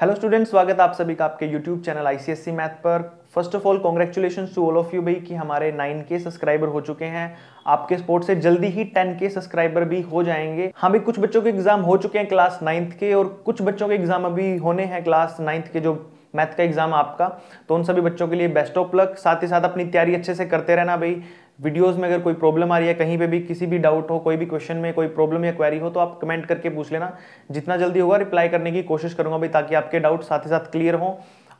hello students स्वागत आप सभी का आपके यूट्यूब चैनल आईसीएससी मैथ पर first of all congratulation to all of you भाई कि हमारे 9k सब्सक्राइबर हो चुके हैं आपके स्पोर्ट से जल्दी ही 10k सब्सक्राइबर भी हो जाएंगे हाँ भी कुछ बच्चों के एग्जाम हो चुके हैं क्लास नाइन्थ के और कुछ बच्चों के एग्जाम अभी होने हैं क्लास नाइन्थ के जो मैथ का एग्जाम आपका तो उन सभी बच्चों के लिए बेस्ट ऑफ लक साथ ही साथ अपनी तैयारी अच्छे से करते रहना भाई वीडियोस में अगर कोई प्रॉब्लम आ रही है कहीं पे भी किसी भी डाउट हो कोई भी क्वेश्चन में कोई प्रॉब्लम या क्वेरी हो तो आप कमेंट करके पूछ लेना जितना जल्दी होगा रिप्लाई करने की कोशिश करूंगा भाई ताकि आपके डाउट साथ ही साथ क्लियर हों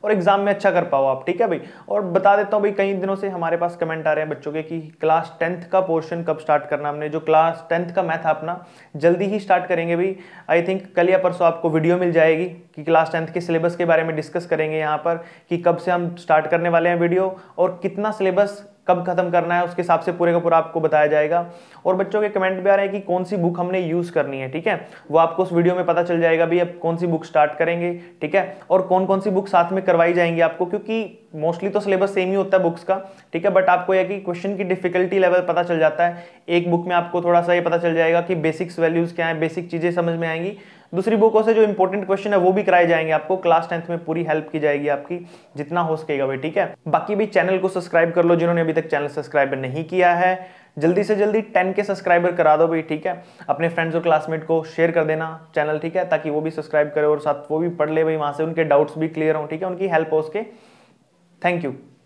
और एग्जाम में अच्छा कर पाओ आप ठीक है भाई और बता देता हूँ भाई कई दिनों से हमारे पास कमेंट आ रहे हैं बच्चों के कि क्लास टेंथ का पोर्शन कब स्टार्ट करना हमने जो क्लास टेंथ का मैथ अपना जल्दी ही स्टार्ट करेंगे भाई आई थिंक कल या परसों आपको वीडियो मिल जाएगी कि क्लास टेंथ के सिलेबस के बारे में डिस्कस करेंगे यहाँ पर कि कब से हम स्टार्ट करने वाले हैं वीडियो और कितना सिलेबस कब खत्म करना है उसके हिसाब से पूरे का पूरा आपको बताया जाएगा और बच्चों के कमेंट भी आ रहे हैं कि कौन सी बुक हमने यूज़ करनी है ठीक है वो आपको उस वीडियो में पता चल जाएगा भी अब कौन सी बुक स्टार्ट करेंगे ठीक है और कौन कौन सी बुक साथ में करवाई जाएंगी आपको क्योंकि मोस्टली तो सिलेबस सेम ही होता है बुक्स का ठीक है बट आपको यह कि क्वेश्चन की डिफिकल्टी लेवल पता चल जाता है एक बुक में आपको थोड़ा सा ये पता चल जाएगा कि बेसिक्स वैल्यूज़ क्या है बेसिक चीज़ें समझ में आएंगी दूसरी बुकों से जो इंपॉर्टेंट क्वेश्चन है वो भी कराए जाएंगे आपको क्लास टेंथ में पूरी हेल्प की जाएगी आपकी जितना हो सकेगा भाई ठीक है बाकी भी चैनल को सब्सक्राइब कर लो जिन्होंने अभी तक चैनल सब्सक्राइब नहीं किया है जल्दी से जल्दी टेन के सब्सक्राइबर करा दो भाई ठीक है अपने फ्रेंड्स और क्लासमेट को शेयर कर देना चैनल ठीक है ताकि वो भी सब्सक्राइब करे और साथ वो भी पढ़ ले भाई वहाँ से उनके डाउट्स भी क्लियर हों ठीक है उनकी हेल्प हो उसके थैंक यू